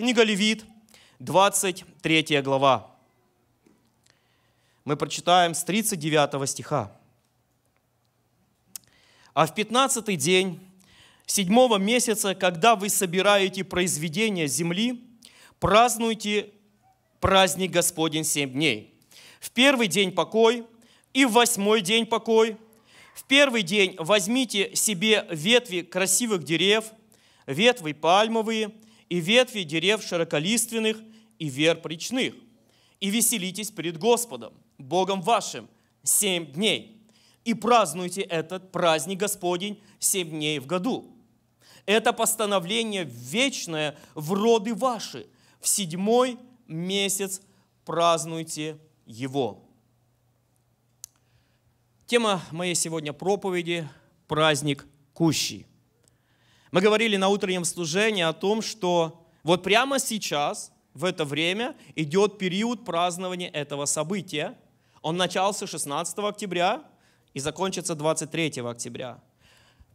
Книга Левит, 23 глава. Мы прочитаем с 39 стиха. «А в пятнадцатый день седьмого месяца, когда вы собираете произведения земли, празднуйте праздник Господень семь дней. В первый день покой и в восьмой день покой. В первый день возьмите себе ветви красивых дерев, ветви пальмовые – и ветви дерев широколиственных и вер причных. И веселитесь перед Господом, Богом вашим, семь дней. И празднуйте этот праздник Господень семь дней в году. Это постановление вечное в роды ваши. В седьмой месяц празднуйте его. Тема моей сегодня проповеди – праздник Кущи. Мы говорили на утреннем служении о том, что вот прямо сейчас, в это время, идет период празднования этого события. Он начался 16 октября и закончится 23 октября.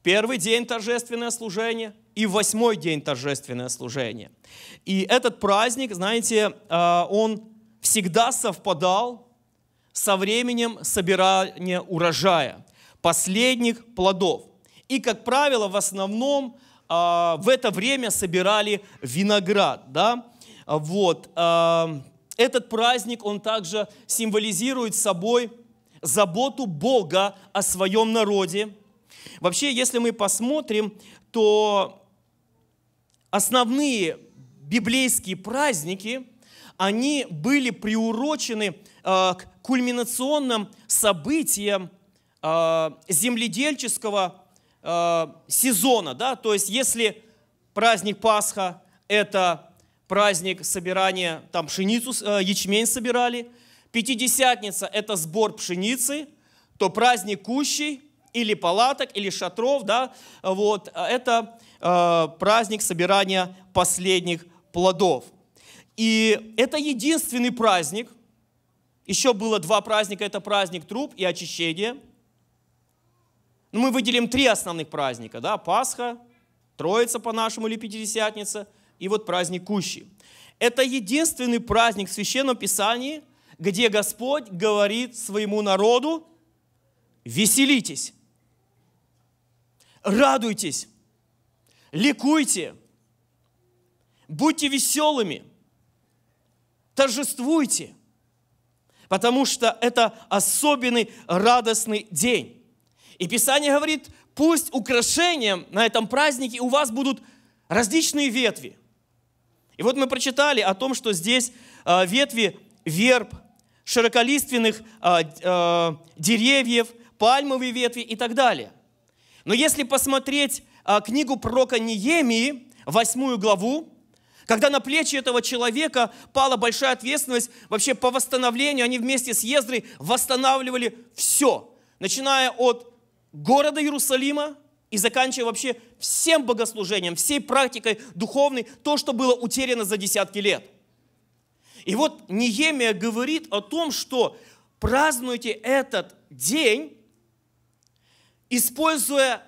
Первый день торжественное служение и восьмой день торжественное служение. И этот праздник, знаете, а, он всегда совпадал со временем собирания урожая, последних плодов. И, как правило, в основном а, в это время собирали виноград, да, вот. А, этот праздник, он также символизирует собой заботу Бога о своем народе. Вообще, если мы посмотрим, то основные библейские праздники, они были приурочены а, к кульминационным событиям земледельческого Э, сезона, да, то есть если праздник Пасха – это праздник собирания, там пшеницу, э, ячмень собирали, Пятидесятница – это сбор пшеницы, то праздник кущей или палаток, или шатров, да, вот, э, это э, праздник собирания последних плодов. И это единственный праздник, еще было два праздника, это праздник труп и очищение – ну, мы выделим три основных праздника, да, Пасха, Троица по-нашему или Пятидесятница, и вот праздник Кущи. Это единственный праздник в Священном Писании, где Господь говорит своему народу, веселитесь, радуйтесь, ликуйте, будьте веселыми, торжествуйте, потому что это особенный радостный день. И Писание говорит, пусть украшением на этом празднике у вас будут различные ветви. И вот мы прочитали о том, что здесь э, ветви верб, широколиственных э, э, деревьев, пальмовые ветви и так далее. Но если посмотреть книгу пророка Неемии, восьмую главу, когда на плечи этого человека пала большая ответственность вообще по восстановлению, они вместе с Ездрой восстанавливали все, начиная от города Иерусалима и заканчивая вообще всем богослужением, всей практикой духовной, то, что было утеряно за десятки лет. И вот Неемия говорит о том, что празднуйте этот день, используя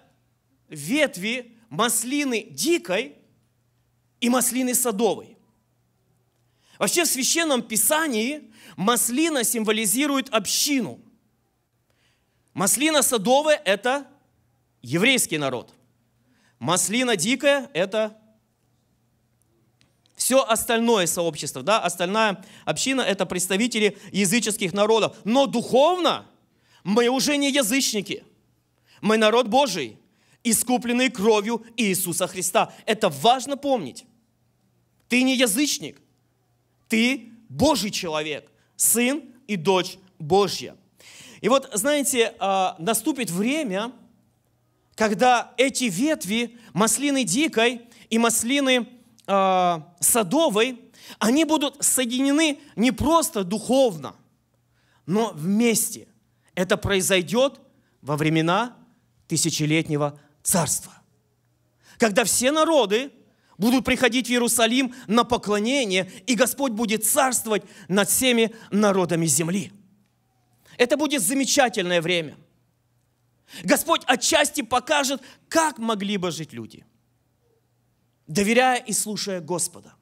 ветви маслины дикой и маслины садовой. Вообще в Священном Писании маслина символизирует общину – Маслина садовая – это еврейский народ. Маслина дикая – это все остальное сообщество, да, остальная община – это представители языческих народов. Но духовно мы уже не язычники. Мы народ Божий, искупленный кровью Иисуса Христа. Это важно помнить. Ты не язычник, ты Божий человек, сын и дочь Божья – и вот, знаете, а, наступит время, когда эти ветви маслины дикой и маслины а, садовой, они будут соединены не просто духовно, но вместе. Это произойдет во времена тысячелетнего царства, когда все народы будут приходить в Иерусалим на поклонение, и Господь будет царствовать над всеми народами земли. Это будет замечательное время. Господь отчасти покажет, как могли бы жить люди, доверяя и слушая Господа.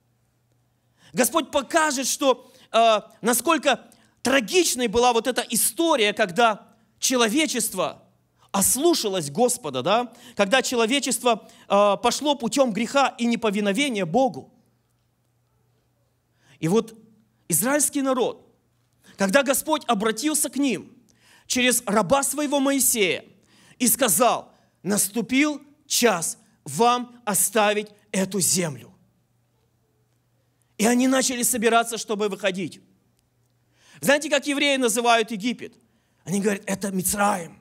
Господь покажет, что э, насколько трагичной была вот эта история, когда человечество ослушалось Господа, да? когда человечество э, пошло путем греха и неповиновения Богу. И вот израильский народ когда Господь обратился к ним через раба своего Моисея и сказал, наступил час вам оставить эту землю. И они начали собираться, чтобы выходить. Знаете, как евреи называют Египет? Они говорят, это Мицраем.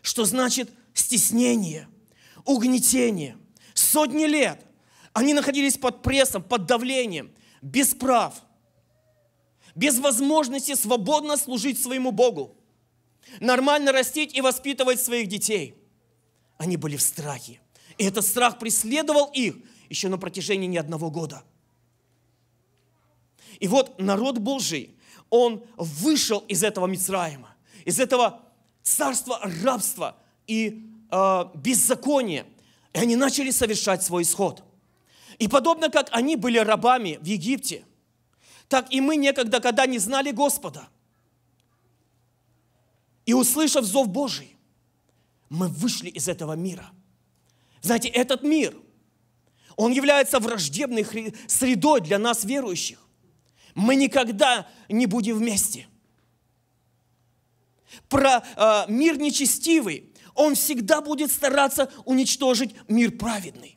Что значит стеснение, угнетение. Сотни лет они находились под прессом, под давлением, без прав, без возможности свободно служить своему Богу, нормально растить и воспитывать своих детей. Они были в страхе. И этот страх преследовал их еще на протяжении не одного года. И вот народ Божий, он вышел из этого Мицраима, из этого царства рабства и э, беззакония. И они начали совершать свой исход. И подобно как они были рабами в Египте, так и мы некогда, когда не знали Господа. И услышав зов Божий, мы вышли из этого мира. Знаете, этот мир, он является враждебной средой для нас, верующих. Мы никогда не будем вместе. Про э, мир нечестивый, он всегда будет стараться уничтожить мир праведный.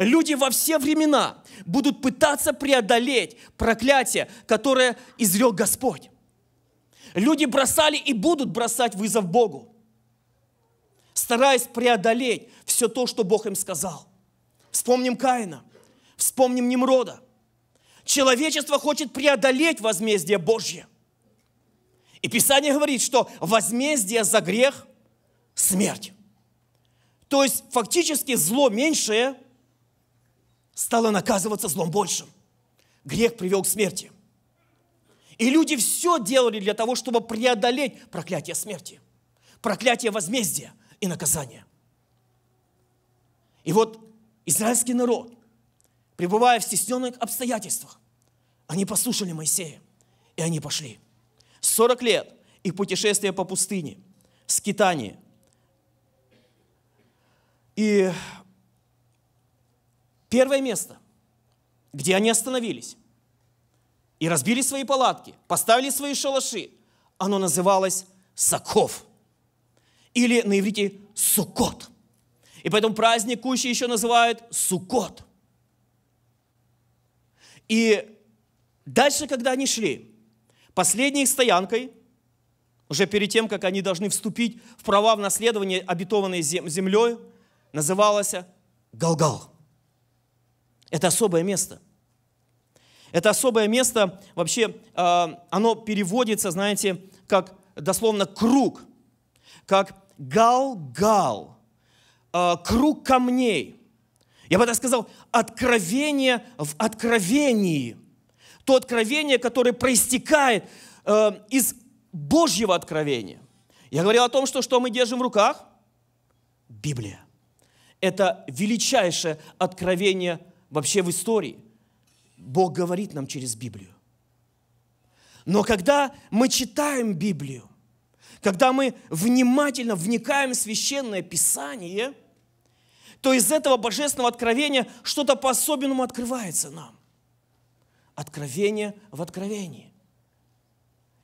Люди во все времена будут пытаться преодолеть проклятие, которое изрел Господь. Люди бросали и будут бросать вызов Богу, стараясь преодолеть все то, что Бог им сказал. Вспомним Каина, вспомним Немрода. Человечество хочет преодолеть возмездие Божье. И Писание говорит, что возмездие за грех – смерть. То есть фактически зло меньшее – стало наказываться злом большим. Грех привел к смерти. И люди все делали для того, чтобы преодолеть проклятие смерти, проклятие возмездия и наказания. И вот израильский народ, пребывая в стесненных обстоятельствах, они послушали Моисея, и они пошли. 40 лет их путешествия по пустыне, скитание. И Первое место, где они остановились и разбили свои палатки, поставили свои шалаши, оно называлось саков или на иврите Сукот. И поэтому праздник Кущи еще называют Сукот. И дальше, когда они шли, последней стоянкой, уже перед тем, как они должны вступить в права в наследование, обетованной землей, называлась Галгал. -гал. Это особое место. Это особое место, вообще, а, оно переводится, знаете, как дословно круг, как гал-гал, а, круг камней. Я бы так сказал, откровение в откровении. То откровение, которое проистекает а, из Божьего откровения. Я говорил о том, что что мы держим в руках? Библия. Это величайшее откровение вообще в истории. Бог говорит нам через Библию. Но когда мы читаем Библию, когда мы внимательно вникаем в священное писание, то из этого божественного откровения что-то по-особенному открывается нам. Откровение в откровении.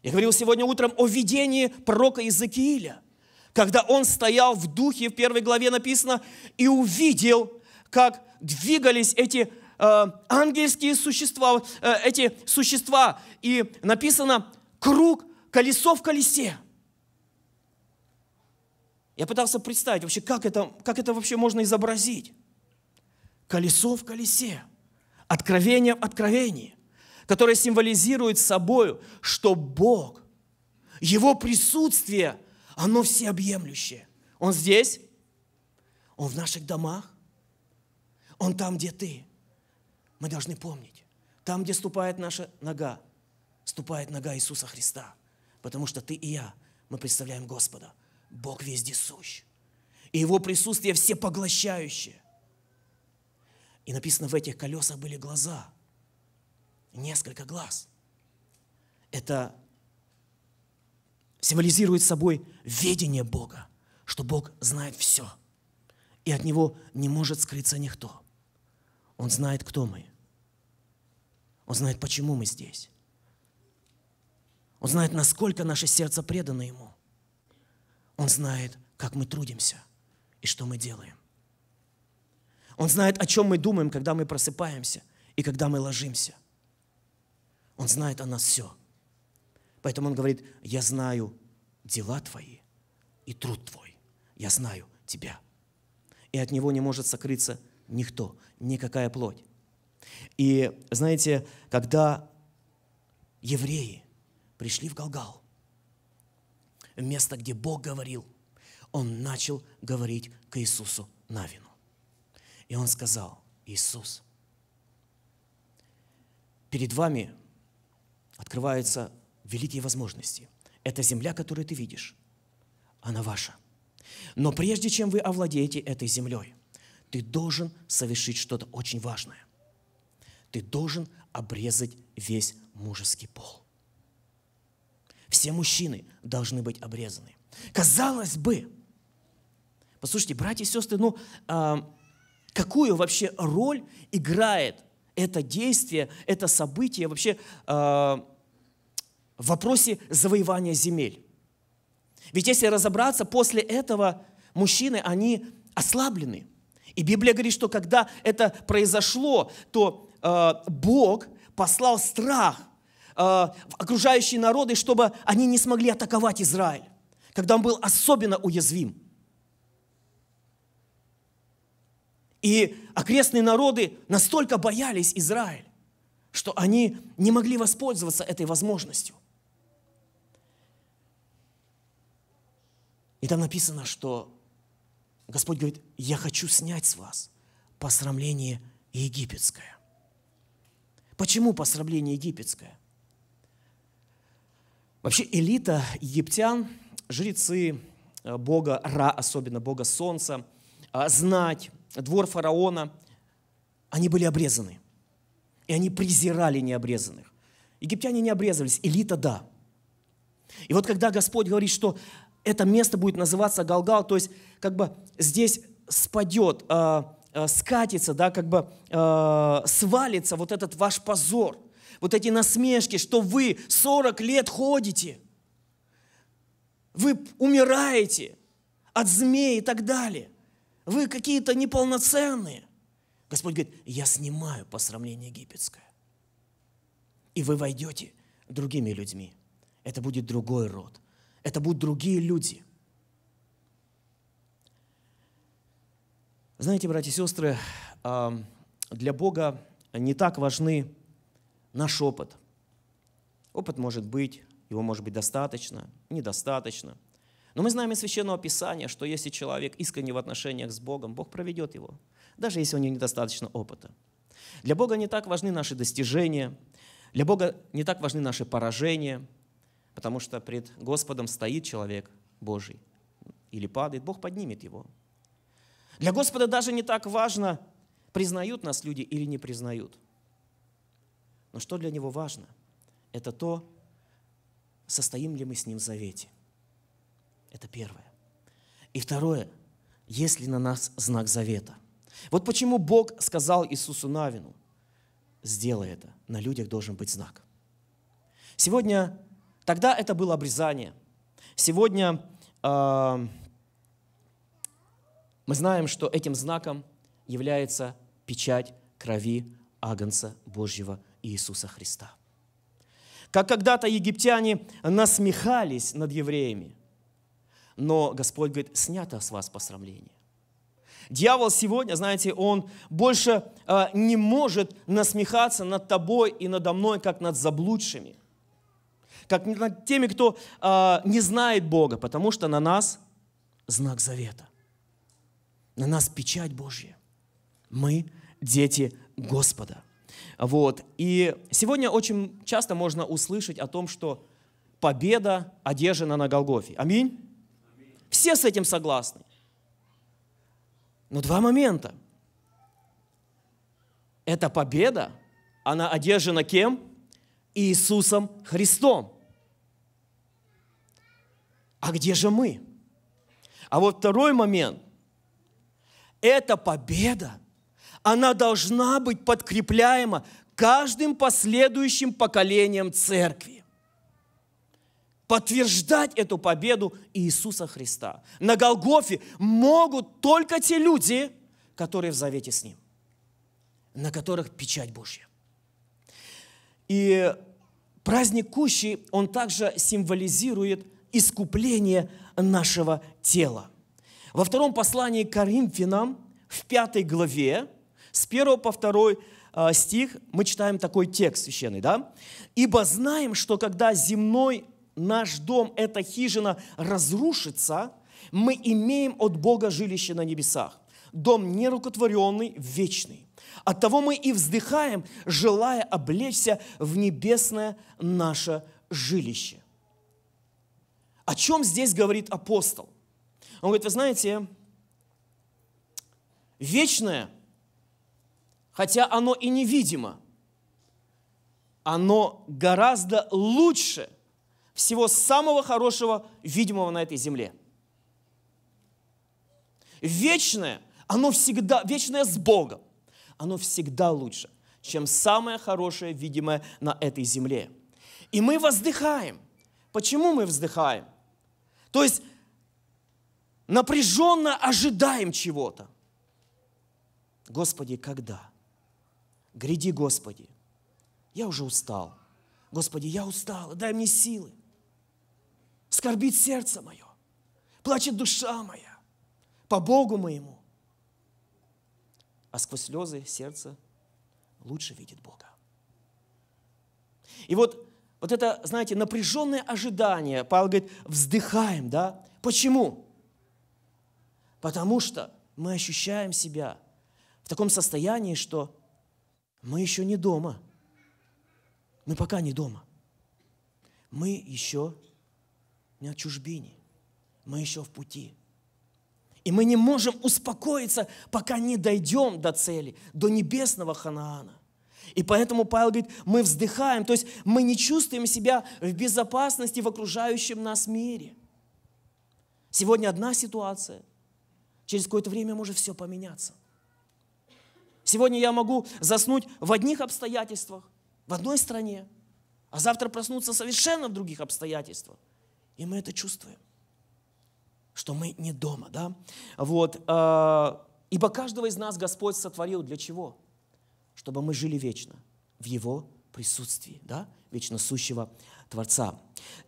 Я говорил сегодня утром о видении пророка Иезекииля, когда он стоял в духе, в первой главе написано, и увидел, как двигались эти э, ангельские существа, э, эти существа. И написано круг, колесо в колесе. Я пытался представить вообще, как это, как это вообще можно изобразить. Колесо в колесе. Откровение в откровении, которое символизирует собой, что Бог, Его присутствие, оно всеобъемлющее. Он здесь, Он в наших домах, он там, где ты. Мы должны помнить. Там, где ступает наша нога, ступает нога Иисуса Христа. Потому что ты и я, мы представляем Господа. Бог везде сущ. И Его присутствие все поглощающее. И написано, в этих колесах были глаза. Несколько глаз. Это символизирует собой ведение Бога, что Бог знает все, и от Него не может скрыться никто – он знает, кто мы. Он знает, почему мы здесь. Он знает, насколько наше сердце предано Ему. Он знает, как мы трудимся и что мы делаем. Он знает, о чем мы думаем, когда мы просыпаемся и когда мы ложимся. Он знает о нас все. Поэтому Он говорит, я знаю дела твои и труд твой. Я знаю тебя. И от Него не может сокрыться никто, никакая плоть. И знаете, когда евреи пришли в Галгал, место, где Бог говорил, он начал говорить к Иисусу Навину. И он сказал, Иисус, перед вами открываются великие возможности. Эта земля, которую ты видишь, она ваша. Но прежде чем вы овладеете этой землей, ты должен совершить что-то очень важное. Ты должен обрезать весь мужеский пол. Все мужчины должны быть обрезаны. Казалось бы, послушайте, братья и сестры, ну а, какую вообще роль играет это действие, это событие вообще а, в вопросе завоевания земель? Ведь если разобраться, после этого мужчины, они ослаблены. И Библия говорит, что когда это произошло, то э, Бог послал страх э, в окружающие народы, чтобы они не смогли атаковать Израиль, когда он был особенно уязвим. И окрестные народы настолько боялись Израиль, что они не могли воспользоваться этой возможностью. И там написано, что Господь говорит, я хочу снять с вас посрамление египетское. Почему посрамление египетское? Вообще элита египтян, жрецы э, бога Ра, особенно бога солнца, а, знать, двор фараона, они были обрезаны. И они презирали необрезанных. Египтяне не обрезались, элита – да. И вот когда Господь говорит, что это место будет называться Галгал, то есть как бы здесь спадет, э, скатится, да, как бы э, свалится вот этот ваш позор, вот эти насмешки, что вы 40 лет ходите, вы умираете от змей и так далее, вы какие-то неполноценные. Господь говорит, я снимаю по сравнению египетское. И вы войдете другими людьми. Это будет другой род – это будут другие люди. Знаете, братья и сестры, для Бога не так важны наш опыт. Опыт может быть, его может быть достаточно, недостаточно. Но мы знаем из Священного Писания, что если человек искренне в отношениях с Богом, Бог проведет его, даже если у него недостаточно опыта. Для Бога не так важны наши достижения, для Бога не так важны наши поражения – Потому что пред Господом стоит человек Божий. Или падает, Бог поднимет его. Для Господа даже не так важно, признают нас люди или не признают. Но что для него важно? Это то, состоим ли мы с ним в завете. Это первое. И второе, есть ли на нас знак завета. Вот почему Бог сказал Иисусу Навину, сделай это, на людях должен быть знак. Сегодня Тогда это было обрезание. Сегодня э, мы знаем, что этим знаком является печать крови Агнца Божьего Иисуса Христа. Как когда-то египтяне насмехались над евреями, но Господь говорит, снято с вас посрамление. Дьявол сегодня, знаете, он больше э, не может насмехаться над тобой и надо мной, как над заблудшими – как над теми, кто э, не знает Бога, потому что на нас знак завета. На нас печать Божья. Мы дети Господа. Вот. И сегодня очень часто можно услышать о том, что победа одержана на Голгофе. Аминь? Аминь. Все с этим согласны. Но два момента. Эта победа, она одержана кем? Иисусом Христом. А где же мы? А вот второй момент. Эта победа, она должна быть подкрепляема каждым последующим поколением церкви. Подтверждать эту победу Иисуса Христа на Голгофе могут только те люди, которые в завете с Ним, на которых печать Божья. И праздник Кущи, он также символизирует – искупление нашего тела. Во втором послании к Коринфянам, в пятой главе, с 1 по 2 а, стих, мы читаем такой текст священный, да? «Ибо знаем, что когда земной наш дом, эта хижина, разрушится, мы имеем от Бога жилище на небесах, дом нерукотворенный, вечный. От того мы и вздыхаем, желая облечься в небесное наше жилище. О чем здесь говорит апостол? Он говорит, вы знаете, вечное, хотя оно и невидимо, оно гораздо лучше всего самого хорошего, видимого на этой земле. Вечное, оно всегда, вечное с Богом, оно всегда лучше, чем самое хорошее, видимое на этой земле. И мы воздыхаем. Почему мы вздыхаем? То есть напряженно ожидаем чего-то. Господи, когда? Гряди, Господи. Я уже устал. Господи, я устал, дай мне силы. Скорбит сердце мое, плачет душа моя по Богу моему. А сквозь слезы сердце лучше видит Бога. И вот вот это, знаете, напряженное ожидание. Павел говорит, вздыхаем, да? Почему? Потому что мы ощущаем себя в таком состоянии, что мы еще не дома. Мы пока не дома. Мы еще не от чужбине. Мы еще в пути. И мы не можем успокоиться, пока не дойдем до цели, до небесного Ханаана. И поэтому Павел говорит, мы вздыхаем, то есть мы не чувствуем себя в безопасности в окружающем нас мире. Сегодня одна ситуация, через какое-то время может все поменяться. Сегодня я могу заснуть в одних обстоятельствах, в одной стране, а завтра проснуться совершенно в других обстоятельствах. И мы это чувствуем, что мы не дома, да? Вот. Э, Ибо каждого из нас Господь сотворил для чего? чтобы мы жили вечно в Его присутствии, да, вечно сущего Творца.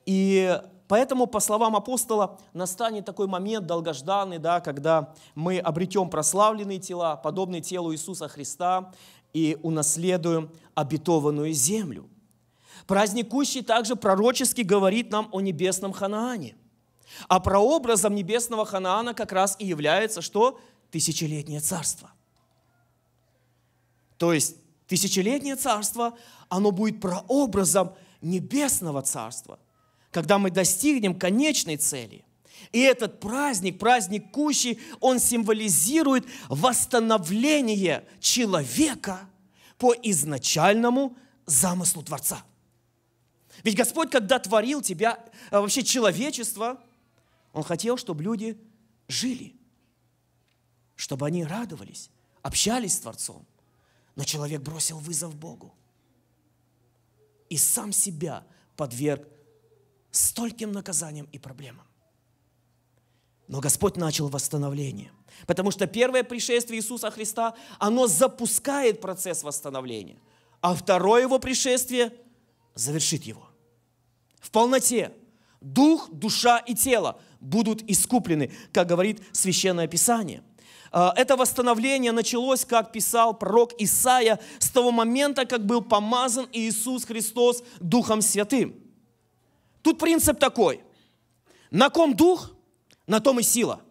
И поэтому, по словам апостола, настанет такой момент долгожданный, да, когда мы обретем прославленные тела, подобные телу Иисуса Христа, и унаследуем обетованную землю. Праздник также пророчески говорит нам о небесном Ханаане. А прообразом небесного Ханаана как раз и является что? Тысячелетнее царство. То есть тысячелетнее царство, оно будет прообразом небесного царства, когда мы достигнем конечной цели. И этот праздник, праздник Кущи, он символизирует восстановление человека по изначальному замыслу Творца. Ведь Господь, когда творил тебя, э, вообще человечество, Он хотел, чтобы люди жили, чтобы они радовались, общались с Творцом – но человек бросил вызов Богу и сам себя подверг стольким наказаниям и проблемам. Но Господь начал восстановление. Потому что первое пришествие Иисуса Христа, оно запускает процесс восстановления. А второе его пришествие завершит его. В полноте. Дух, душа и тело будут искуплены, как говорит Священное Писание. А, это восстановление началось, как писал пророк Исаия, с того момента, как был помазан Иисус Христос Духом Святым. Тут принцип такой. На ком дух, на том и сила.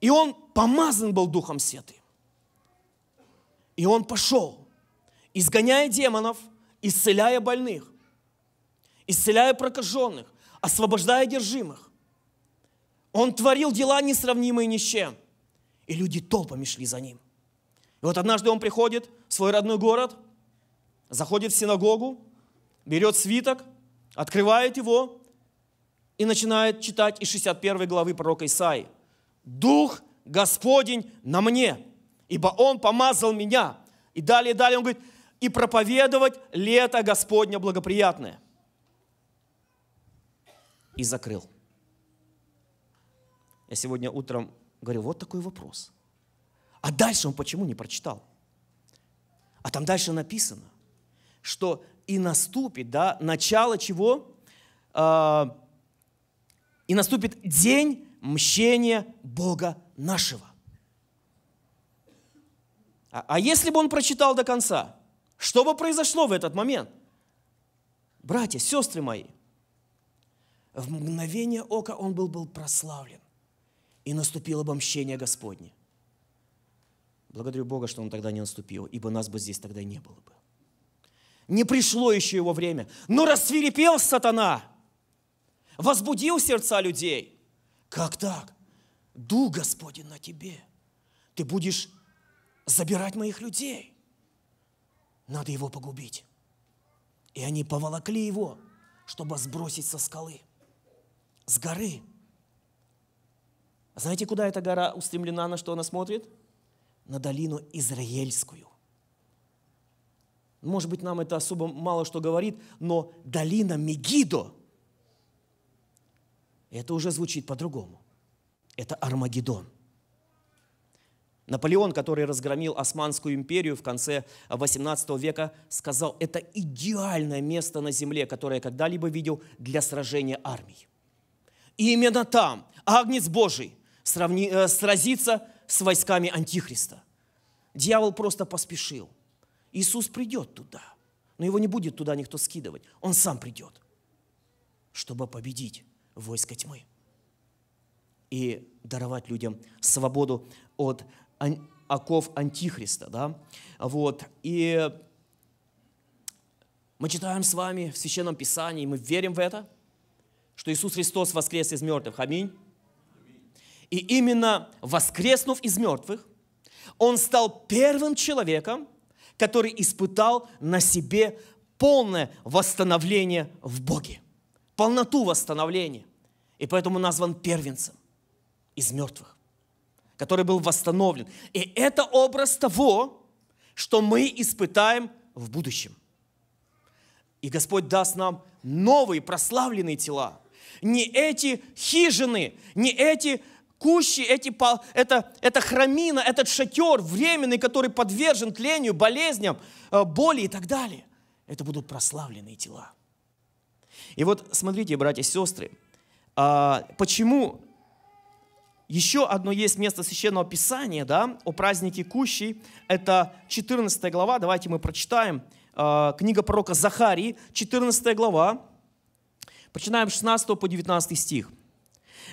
И он помазан был Духом Святым. И он пошел, изгоняя демонов, исцеляя больных, исцеляя прокаженных, освобождая держимых. Он творил дела несравнимые ни с чем. И люди толпами шли за ним. И вот однажды он приходит в свой родной город, заходит в синагогу, берет свиток, открывает его и начинает читать из 61 главы пророка Исаи. «Дух Господень на мне, ибо Он помазал меня». И далее, далее он говорит, «И проповедовать лето Господня благоприятное». И закрыл. Я сегодня утром говорю, вот такой вопрос. А дальше он почему не прочитал? А там дальше написано, что и наступит, да, начало чего? А, и наступит день мщения Бога нашего. А, а если бы он прочитал до конца, что бы произошло в этот момент? Братья, сестры мои, в мгновение ока он был, был прославлен и наступило бы Господне. Благодарю Бога, что он тогда не наступил, ибо нас бы здесь тогда не было бы. Не пришло еще его время. Но рассвирепел сатана, возбудил сердца людей. Как так? Дух Господень на тебе. Ты будешь забирать моих людей. Надо его погубить. И они поволокли его, чтобы сбросить со скалы, с горы – знаете, куда эта гора устремлена, на что она смотрит? На долину Израильскую. Может быть, нам это особо мало что говорит, но долина Мегидо, это уже звучит по-другому. Это Армагеддон. Наполеон, который разгромил Османскую империю в конце XVIII века, сказал, это идеальное место на земле, которое я когда-либо видел для сражения армии. И именно там Агнец Божий сравни, э, сразиться с войсками Антихриста. Дьявол просто поспешил. Иисус придет туда, но его не будет туда никто скидывать. Он сам придет, чтобы победить войско тьмы и даровать людям свободу от оков Антихриста. Да? Вот. И мы читаем с вами в Священном Писании, мы верим в это, что Иисус Христос воскрес из мертвых. Аминь. И именно воскреснув из мертвых, он стал первым человеком, который испытал на себе полное восстановление в Боге, полноту восстановления. И поэтому назван первенцем из мертвых, который был восстановлен. И это образ того, что мы испытаем в будущем. И Господь даст нам новые прославленные тела. Не эти хижины, не эти кущи, эти, это, это храмина, этот шатер временный, который подвержен тлению, болезням, э, боли и так далее. Это будут прославленные тела. И вот смотрите, братья и сестры, а, почему еще одно есть место Священного Писания да, о празднике Кущи. Это 14 глава, давайте мы прочитаем. Э, книга пророка Захарии, 14 глава. Прочитаем 16 по 19 стих.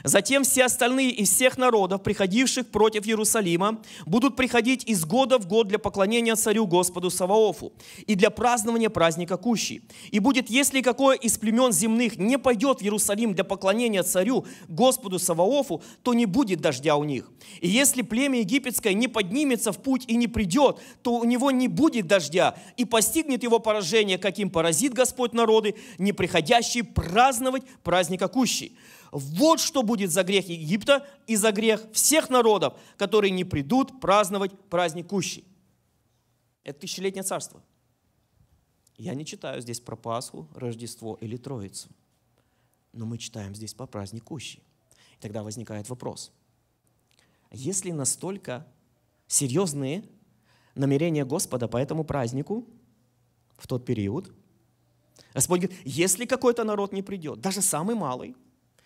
Затем все остальные из всех народов, приходивших против Иерусалима, будут приходить из года в год для поклонения царю Господу Саваофу и для празднования праздника Кущи. И будет, если какое из племен земных не пойдет в Иерусалим для поклонения царю Господу Саваофу, то не будет дождя у них. И если племя египетское не поднимется в путь и не придет, то у него не будет дождя, и постигнет его поражение, каким поразит Господь народы, не приходящие праздновать праздника Кущи. Вот что будет за грех Египта и за грех всех народов, которые не придут праздновать праздник Кущи. Это тысячелетнее царство. Я не читаю здесь про Пасху, Рождество или Троицу. Но мы читаем здесь по праздник Кущи. И тогда возникает вопрос. Если настолько серьезные намерения Господа по этому празднику в тот период – Господь говорит, если какой-то народ не придет, даже самый малый,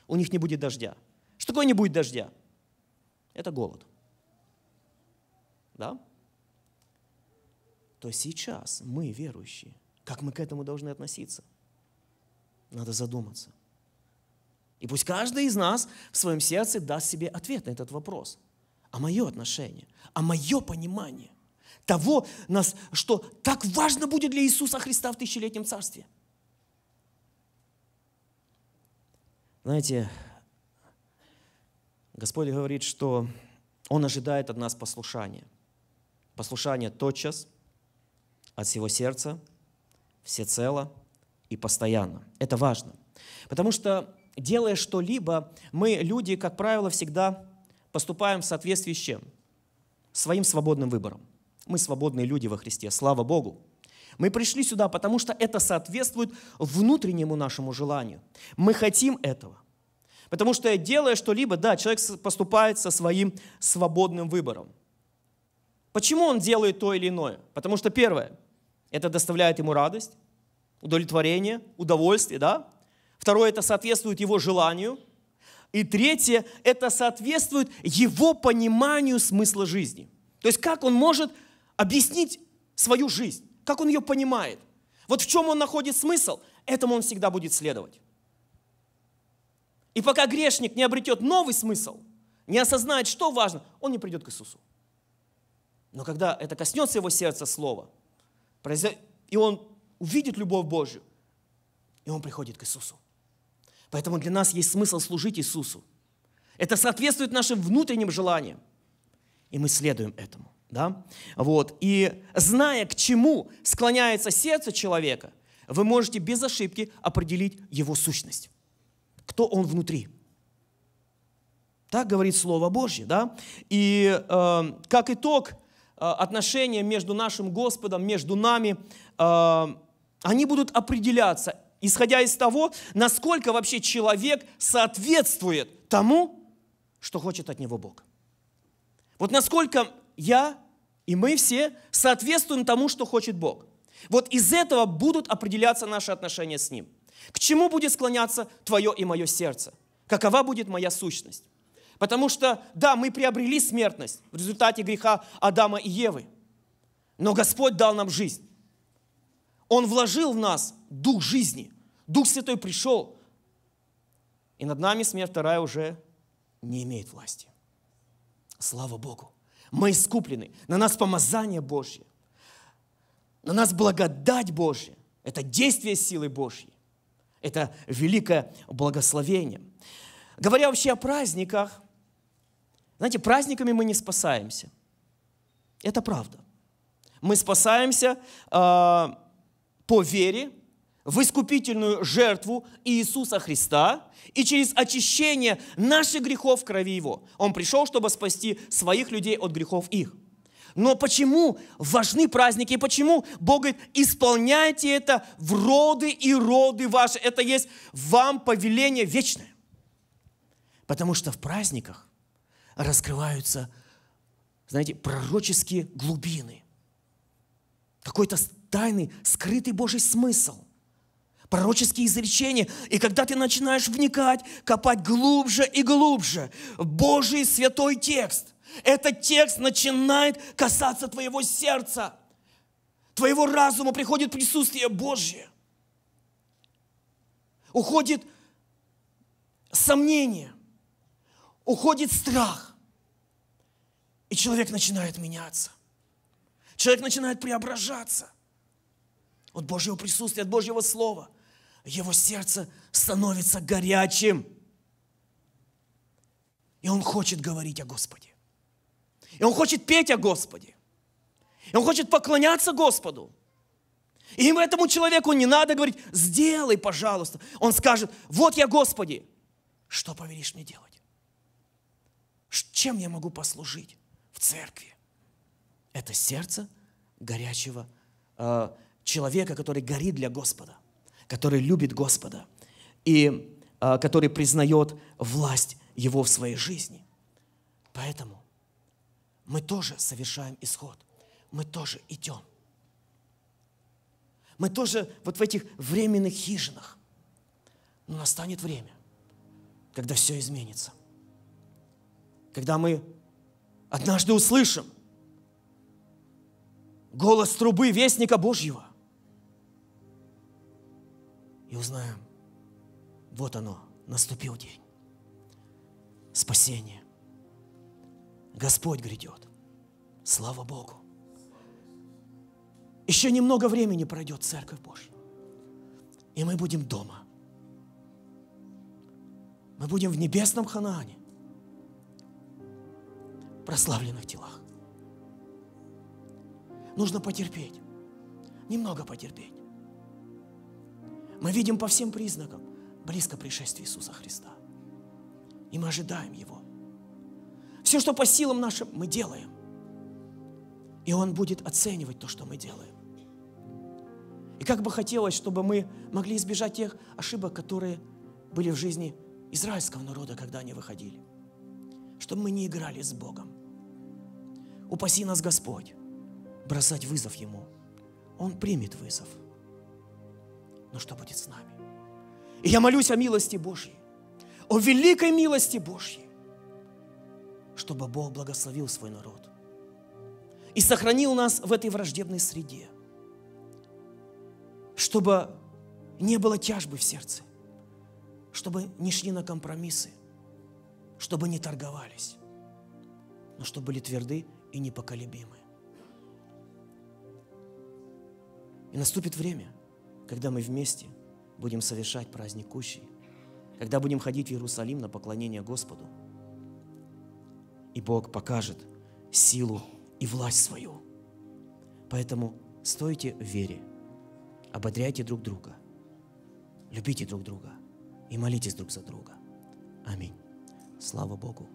у них не будет дождя. Что такое не будет дождя? Это голод. Да? То сейчас мы, верующие, как мы к этому должны относиться? Надо задуматься. И пусть каждый из нас в своем сердце даст себе ответ на этот вопрос. А мое отношение, а мое понимание того, нас, что так важно будет для Иисуса Христа в тысячелетнем царстве – Знаете, Господь говорит, что Он ожидает от нас послушания. Послушание тотчас, от всего сердца, всецело и постоянно. Это важно. Потому что, делая что-либо, мы, люди, как правило, всегда поступаем в соответствии с чем? Своим свободным выбором. Мы свободные люди во Христе, слава Богу. Мы пришли сюда, потому что это соответствует внутреннему нашему желанию. Мы хотим этого. Потому что делая что-либо, да, человек поступает со своим свободным выбором. Почему он делает то или иное? Потому что первое, это доставляет ему радость, удовлетворение, удовольствие, да? Второе, это соответствует его желанию. И третье, это соответствует его пониманию смысла жизни. То есть как он может объяснить свою жизнь? как он ее понимает, вот в чем он находит смысл, этому он всегда будет следовать. И пока грешник не обретет новый смысл, не осознает, что важно, он не придет к Иисусу. Но когда это коснется его сердца слово, и он увидит любовь Божью, и он приходит к Иисусу. Поэтому для нас есть смысл служить Иисусу. Это соответствует нашим внутренним желаниям. И мы следуем этому. Да? Вот. И зная, к чему склоняется сердце человека, вы можете без ошибки определить его сущность. Кто он внутри? Так говорит Слово Божье. Да? И э, как итог, э, отношения между нашим Господом, между нами, э, они будут определяться, исходя из того, насколько вообще человек соответствует тому, что хочет от него Бог. Вот насколько я и мы все соответствуем тому, что хочет Бог. Вот из этого будут определяться наши отношения с Ним. К чему будет склоняться твое и мое сердце? Какова будет моя сущность? Потому что, да, мы приобрели смертность в результате греха Адама и Евы, но Господь дал нам жизнь. Он вложил в нас дух жизни. Дух Святой пришел, и над нами смерть вторая уже не имеет власти. Слава Богу! Мы искуплены. На нас помазание Божье. На нас благодать Божья. Это действие силы Божьей. Это великое благословение. Говоря вообще о праздниках, знаете, праздниками мы не спасаемся. Это правда. Мы спасаемся э, по вере в искупительную жертву Иисуса Христа и через очищение наших грехов крови Его. Он пришел, чтобы спасти своих людей от грехов их. Но почему важны праздники? И почему Бог говорит, исполняйте это в роды и роды ваши. Это есть вам повеление вечное. Потому что в праздниках раскрываются, знаете, пророческие глубины. Какой-то тайный, скрытый Божий смысл пророческие изречения. И когда ты начинаешь вникать, копать глубже и глубже, Божий святой текст, этот текст начинает касаться твоего сердца, твоего разума, приходит присутствие Божье. Уходит сомнение, уходит страх, и человек начинает меняться. Человек начинает преображаться от Божьего присутствия, от Божьего Слова его сердце становится горячим. И он хочет говорить о Господе. И он хочет петь о Господе. И он хочет поклоняться Господу. И этому человеку не надо говорить, сделай, пожалуйста. Он скажет, вот я Господи, что поверишь мне делать? Чем я могу послужить в церкви? Это сердце горячего э, человека, который горит для Господа который любит Господа и э, который признает власть Его в своей жизни. Поэтому мы тоже совершаем исход, мы тоже идем. Мы тоже вот в этих временных хижинах. Но настанет время, когда все изменится. Когда мы однажды услышим голос трубы Вестника Божьего – и узнаем, вот оно, наступил день. Спасение. Господь грядет. Слава Богу. Еще немного времени пройдет Церковь Божья. И мы будем дома. Мы будем в небесном Ханаане. прославленных телах. Нужно потерпеть. Немного потерпеть. Мы видим по всем признакам близко пришествие Иисуса Христа. И мы ожидаем Его. Все, что по силам нашим, мы делаем. И Он будет оценивать то, что мы делаем. И как бы хотелось, чтобы мы могли избежать тех ошибок, которые были в жизни израильского народа, когда они выходили. Чтобы мы не играли с Богом. Упаси нас Господь бросать вызов Ему. Он примет вызов – но «Ну, что будет с нами. И я молюсь о милости Божьей, о великой милости Божьей, чтобы Бог благословил свой народ и сохранил нас в этой враждебной среде, чтобы не было тяжбы в сердце, чтобы не шли на компромиссы, чтобы не торговались, но чтобы были тверды и непоколебимы. И наступит время, когда мы вместе будем совершать праздник кущей, когда будем ходить в Иерусалим на поклонение Господу. И Бог покажет силу и власть свою. Поэтому стойте в вере, ободряйте друг друга, любите друг друга и молитесь друг за друга. Аминь. Слава Богу.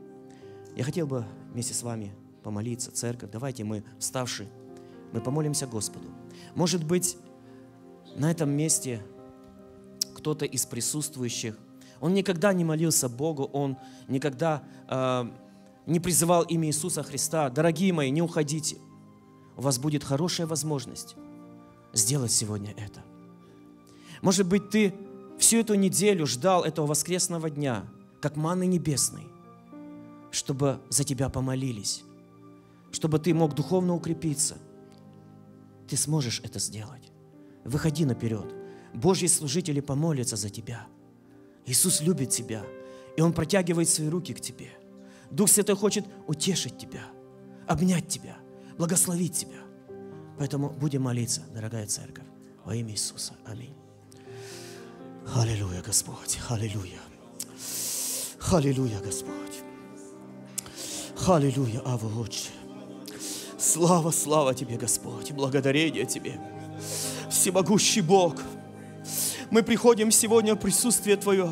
Я хотел бы вместе с вами помолиться, церковь. Давайте мы, вставши, мы помолимся Господу. Может быть, на этом месте кто-то из присутствующих, он никогда не молился Богу, он никогда э, не призывал имя Иисуса Христа. Дорогие мои, не уходите. У вас будет хорошая возможность сделать сегодня это. Может быть, ты всю эту неделю ждал этого воскресного дня, как маны небесной, чтобы за тебя помолились, чтобы ты мог духовно укрепиться. Ты сможешь это сделать. Выходи наперед. Божьи служители помолятся за тебя. Иисус любит тебя, и Он протягивает свои руки к тебе. Дух Святой хочет утешить тебя, обнять тебя, благословить тебя. Поэтому будем молиться, дорогая церковь, во имя Иисуса. Аминь. Аллилуйя, Господь. Аллилуйя. Аллилуйя, Господь. Аллилуйя, Ава Отче. Слава, слава Тебе, Господь. Благодарение Тебе всемогущий Бог. Мы приходим сегодня в присутствие Твое,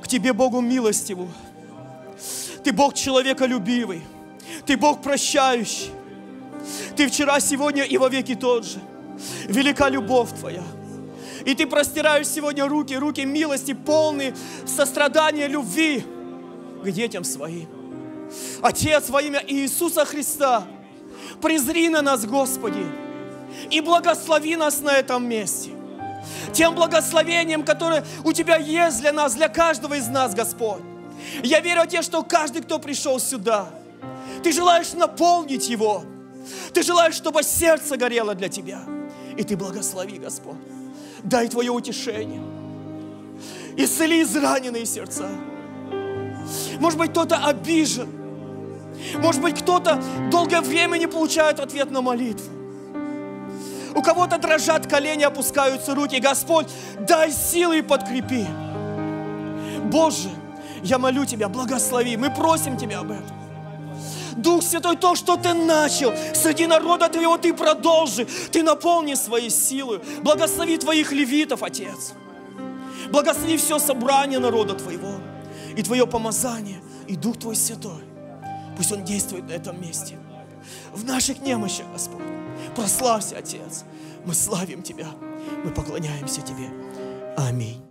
к Тебе, Богу милостиву. Ты Бог человеколюбивый, Ты Бог прощающий. Ты вчера, сегодня и во веки тот же. Велика любовь Твоя. И Ты простираешь сегодня руки, руки милости, полные сострадания, любви к детям своим. Отец, во имя Иисуса Христа, презри на нас, Господи, и благослови нас на этом месте. Тем благословением, которое у Тебя есть для нас, для каждого из нас, Господь. Я верю, Отец, что каждый, кто пришел сюда, Ты желаешь наполнить его. Ты желаешь, чтобы сердце горело для Тебя. И Ты благослови, Господь. Дай Твое утешение. Исцели израненные сердца. Может быть, кто-то обижен. Может быть, кто-то долгое время не получает ответ на молитву. У кого-то дрожат колени, опускаются руки. Господь, дай силы и подкрепи. Боже, я молю Тебя, благослови. Мы просим Тебя об этом. Дух Святой, то, что Ты начал среди народа Твоего, Ты продолжи. Ты наполни своей силой. Благослови Твоих левитов, Отец. Благослови все собрание народа Твоего и Твое помазание, и Дух Твой Святой. Пусть Он действует на этом месте. В наших немощах, Господь. Прославься, Отец. Мы славим Тебя. Мы поклоняемся Тебе. Аминь.